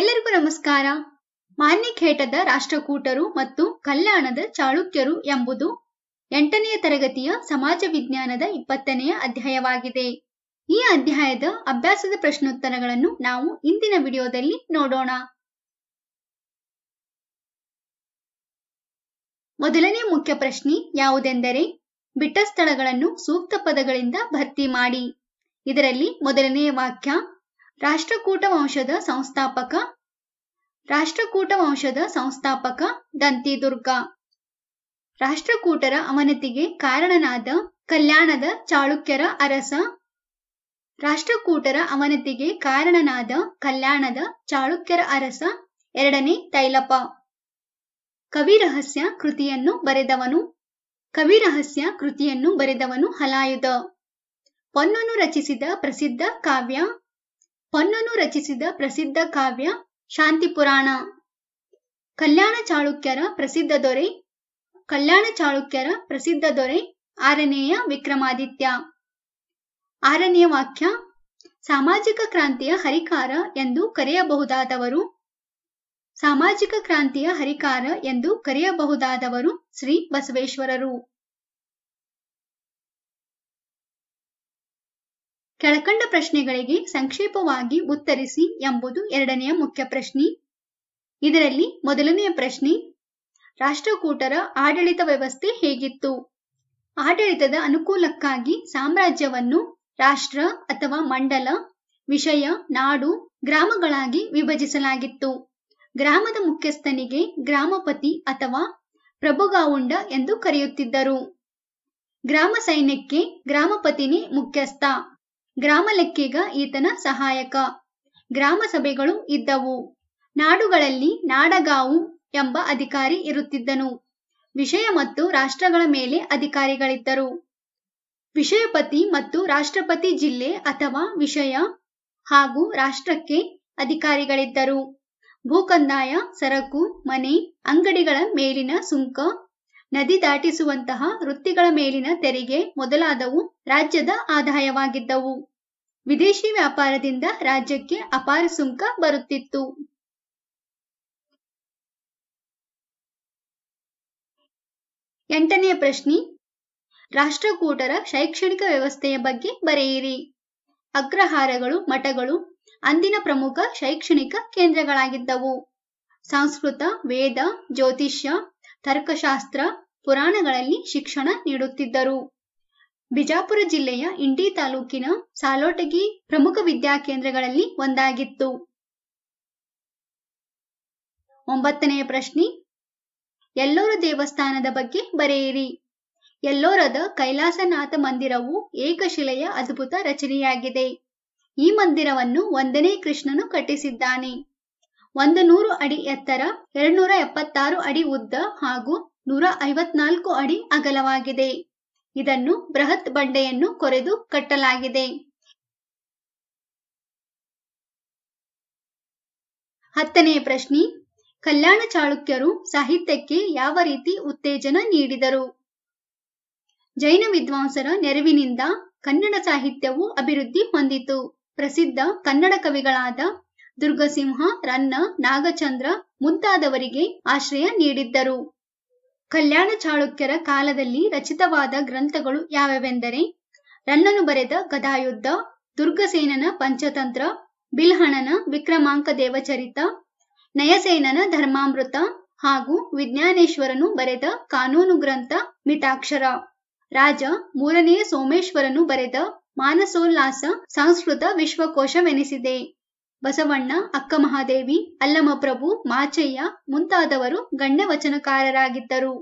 ಎಲ್ಲರಿಗೂ ನಮಸ್ಕಾರ ಮಾನ್ಯಖೇಟದ ರಾಷ್ಟ್ರಕೂಟರು ಮತ್ತು ಕಲ್ಯಾಣದ ಚಾಳುಕ್ಯರು ಎಂಬುದು ಎಂಟನೆಯ ತರಗತಿಯ ಸಮಾಜ ವಿಜ್ಞಾನದ ಇಪ್ಪತ್ತನೆಯ ಅಧ್ಯಾಯವಾಗಿದೆ ಈ ಅಧ್ಯಾಯದ ಅಭ್ಯಾಸದ ಪ್ರಶ್ನೋತ್ತರಗಳನ್ನು ನಾವು ಇಂದಿನ ವಿಡಿಯೋದಲ್ಲಿ ನೋಡೋಣ ಮೊದಲನೇ ಮುಖ್ಯ ಪ್ರಶ್ನೆ ಯಾವುದೆಂದರೆ ಬಿಟ್ಟ ಸ್ಥಳಗಳನ್ನು ಸೂಕ್ತ ಪದಗಳಿಂದ ಭರ್ತಿ ಮಾಡಿ ಇದರಲ್ಲಿ ಮೊದಲನೆಯ ವಾಕ್ಯ ರಾಷ್ಟ್ರಕೂಟ ವಂಶದ ಸಂಸ್ಥಾಪಕ ರಾಷ್ಟ್ರಕೂಟ ವಂಶದ ಸಂಸ್ಥಾಪಕ ದಂತಿದುರ್ಗ ರಾಷ್ಟ್ರಕೂಟರ ಅವನತಿಗೆ ಕಾರಣನಾದ ಕಲ್ಯಾಣದ ಚಾಳುಕ್ಯರ ಅರಸ ರಾಷ್ಟ್ರಕೂಟರ ಅವನತಿಗೆ ಕಾರಣನಾದ ಕಲ್ಯಾಣದ ಚಾಳುಕ್ಯರ ಅರಸ ಎರಡನೇ ತೈಲಪ ಕವಿರಹಸ್ಯ ಕೃತಿಯನ್ನು ಬರೆದವನು ಕವಿರಹಸ್ಯ ಕೃತಿಯನ್ನು ಬರೆದವನು ಹಲಾಯುಧ ಪೊನ್ನನು ರಚಿಸಿದ ಪ್ರಸಿದ್ಧ ಕಾವ್ಯ ಪೊನ್ನನು ರಚಿಸಿದ ಪ್ರಸಿದ್ಧ ಕಾವ್ಯ ಶಾಂತಿ ಪುರಾಣ ಕಲ್ಯಾಣ ಚಾಳುಕ್ಯರ ಪ್ರಸಿದ್ಧ ದೊರೆ ಕಲ್ಯಾಣ ಚಾಳುಕ್ಯರ ಪ್ರಸಿದ್ಧ ದೊರೆ ಆರನೆಯ ವಿಕ್ರಮಾದಿತ್ಯ ಆರನೆಯ ವಾಕ್ಯ ಸಾಮಾಜಿಕ ಕ್ರಾಂತಿಯ ಹರಿಕಾರ ಎಂದು ಕರೆಯಬಹುದಾದವರು ಸಾಮಾಜಿಕ ಕ್ರಾಂತಿಯ ಹರಿಕಾರ ಎಂದು ಕರೆಯಬಹುದಾದವರು ಶ್ರೀ ಬಸವೇಶ್ವರರು ಕೆಳಕಂಡ ಪ್ರಶ್ನೆಗಳಿಗೆ ಸಂಕ್ಷೇಪವಾಗಿ ಉತ್ತರಿಸಿ ಎಂಬುದು ಎರಡನೆಯ ಮುಖ್ಯ ಪ್ರಶ್ನೆ ಇದರಲ್ಲಿ ಮೊದಲನೆಯ ಪ್ರಶ್ನೆ ರಾಷ್ಟ್ರಕೂಟರ ಆಡಳಿತ ವ್ಯವಸ್ಥೆ ಹೇಗಿತ್ತು ಆಡಳಿತದ ಅನುಕೂಲಕ್ಕಾಗಿ ಸಾಮ್ರಾಜ್ಯವನ್ನು ರಾಷ್ಟ್ರ ಅಥವಾ ಮಂಡಲ ವಿಷಯ ನಾಡು ಗ್ರಾಮಗಳಾಗಿ ವಿಭಜಿಸಲಾಗಿತ್ತು ಗ್ರಾಮದ ಮುಖ್ಯಸ್ಥನಿಗೆ ಗ್ರಾಮಪತಿ ಅಥವಾ ಪ್ರಭುಗಾವುಂಡ ಎಂದು ಕರೆಯುತ್ತಿದ್ದರು ಗ್ರಾಮ ಸೈನ್ಯಕ್ಕೆ ಗ್ರಾಮಪತಿನಿ ಮುಖ್ಯಸ್ಥ ಗ್ರಾಮ ಲೆಕ್ಕಿಗ ಈತನ ಸಹಾಯಕ ಗ್ರಾಮ ಸಭೆಗಳು ಇದ್ದವು ನಾಡುಗಳಲ್ಲಿ ನಾಡಗಾವು ಎಂಬ ಅಧಿಕಾರಿ ಇರುತ್ತಿದ್ದನು ವಿಷಯ ಮತ್ತು ರಾಷ್ಟ್ರಗಳ ಮೇಲೆ ಅಧಿಕಾರಿಗಳಿದ್ದರು ವಿಷಯಪತಿ ಮತ್ತು ರಾಷ್ಟ್ರಪತಿ ಜಿಲ್ಲೆ ಅಥವಾ ವಿಷಯ ಹಾಗೂ ರಾಷ್ಟ್ರಕ್ಕೆ ಅಧಿಕಾರಿಗಳಿದ್ದರು ಭೂಕಂದಾಯ ಸರಕು ಮನೆ ಅಂಗಡಿಗಳ ಮೇಲಿನ ಸುಂಕ ನದಿ ದಾಟಿಸುವಂತಹ ವೃತ್ತಿಗಳ ಮೇಲಿನ ತೆರಿಗೆ ಮೊದಲಾದವು ರಾಜ್ಯದ ಆದಾಯವಾಗಿದ್ದವು ವಿದೇಶಿ ವ್ಯಾಪಾರದಿಂದ ರಾಜ್ಯಕ್ಕೆ ಅಪಾರ ಸುಂಕ ಬರುತ್ತಿತ್ತು ಎಂಟನೆಯ ಪ್ರಶ್ನೆ ರಾಷ್ಟ್ರಕೂಟರ ಶೈಕ್ಷಣಿಕ ವ್ಯವಸ್ಥೆಯ ಬಗ್ಗೆ ಬರೆಯಿರಿ ಅಗ್ರಹಾರಗಳು ಮಠಗಳು ಅಂದಿನ ಪ್ರಮುಖ ಶೈಕ್ಷಣಿಕ ಕೇಂದ್ರಗಳಾಗಿದ್ದವು ಸಂಸ್ಕೃತ ವೇದ ಜ್ಯೋತಿಷ್ಯ ತರ್ಕಶಾಸ್ತ್ರ ಪುರಾಣಗಳಲ್ಲಿ ಶಿಕ್ಷಣ ನೀಡುತ್ತಿದ್ದರು ಬಿಜಾಪುರ ಜಿಲ್ಲೆಯ ಇಂಡಿ ತಾಲೂಕಿನ ಸಾಲೋಟಗಿ ಪ್ರಮುಖ ವಿದ್ಯಾಕೇಂದ್ರಗಳಲ್ಲಿ ಒಂದಾಗಿತ್ತು ಒಂಬತ್ತನೆಯ ಪ್ರಶ್ನೆ ಎಲ್ಲೋರ ದೇವಸ್ಥಾನದ ಬಗ್ಗೆ ಬರೆಯಿರಿ ಎಲ್ಲೋರದ ಕೈಲಾಸನಾಥ ಮಂದಿರವು ಏಕಶಿಲೆಯ ಅದ್ಭುತ ರಚನೆಯಾಗಿದೆ ಈ ಮಂದಿರವನ್ನು ಒಂದನೇ ಕೃಷ್ಣನು ಕಟ್ಟಿಸಿದ್ದಾನೆ ಒಂದು ನೂರು ಅಡಿ ಎತ್ತರ ನೂರ ಎಪ್ಪತ್ತಾರು ಅಡಿ ಉದ್ದ ಹಾಗೂ ನೂರ ಐವತ್ನಾಲ್ಕು ಅಡಿ ಅಗಲವಾಗಿದೆ ಇದನ್ನು ಬೃಹತ್ ಬಂಡೆಯನ್ನು ಕೊರೆದು ಕಟ್ಟಲಾಗಿದೆ ಹತ್ತನೆಯ ಪ್ರಶ್ನೆ ಕಲ್ಯಾಣ ಚಾಳುಕ್ಯರು ಸಾಹಿತ್ಯಕ್ಕೆ ಯಾವ ರೀತಿ ಉತ್ತೇಜನ ನೀಡಿದರು ಜೈನ ವಿದ್ವಾಂಸರ ನೆರವಿನಿಂದ ಕನ್ನಡ ಸಾಹಿತ್ಯವು ಅಭಿವೃದ್ಧಿ ಹೊಂದಿತು ಪ್ರಸಿದ್ಧ ಕನ್ನಡ ಕವಿಗಳಾದ ದುರ್ಗಸಿಂಹ ರನ್ನ ನಾಗಚಂದ್ರ ಮುಂತಾದವರಿಗೆ ಆಶ್ರಯ ನೀಡಿದ್ದರು ಕಲ್ಯಾಣ ಚಾಳುಕ್ಯರ ಕಾಲದಲ್ಲಿ ರಚಿತವಾದ ಗ್ರಂಥಗಳು ಯಾವ್ಯಾವೆಂದರೆ ರನ್ನನು ಬರೆದ ಗದಾಯುದ್ಧ ದುರ್ಗಸೇನನ ಪಂಚತಂತ್ರ ಬಿಲ್ಹಣನ ವಿಕ್ರಮಾಂಕ ದೇವಚರಿತ ನಯಸೇನನ ಧರ್ಮಾಮೃತ ಹಾಗೂ ವಿಜ್ಞಾನೇಶ್ವರನು ಬರೆದ ಕಾನೂನು ಗ್ರಂಥ ಮಿತಾಕ್ಷರ ರಾಜ ಮೂರನೆಯ ಸೋಮೇಶ್ವರನು ಬರೆದ ಮಾನಸೋಲ್ಲಾಸ ಸಂಸ್ಕೃತ ವಿಶ್ವಕೋಶವೆನಿಸಿದೆ ಬಸವಣ್ಣ ಅಕ್ಕಮಹಾದೇವಿ ಅಲ್ಲಮಪ್ರಭು ಮಾಚಯ್ಯ ಮುಂತಾದವರು ಗಣ್ಯ ವಚನಕಾರರಾಗಿದ್ದರು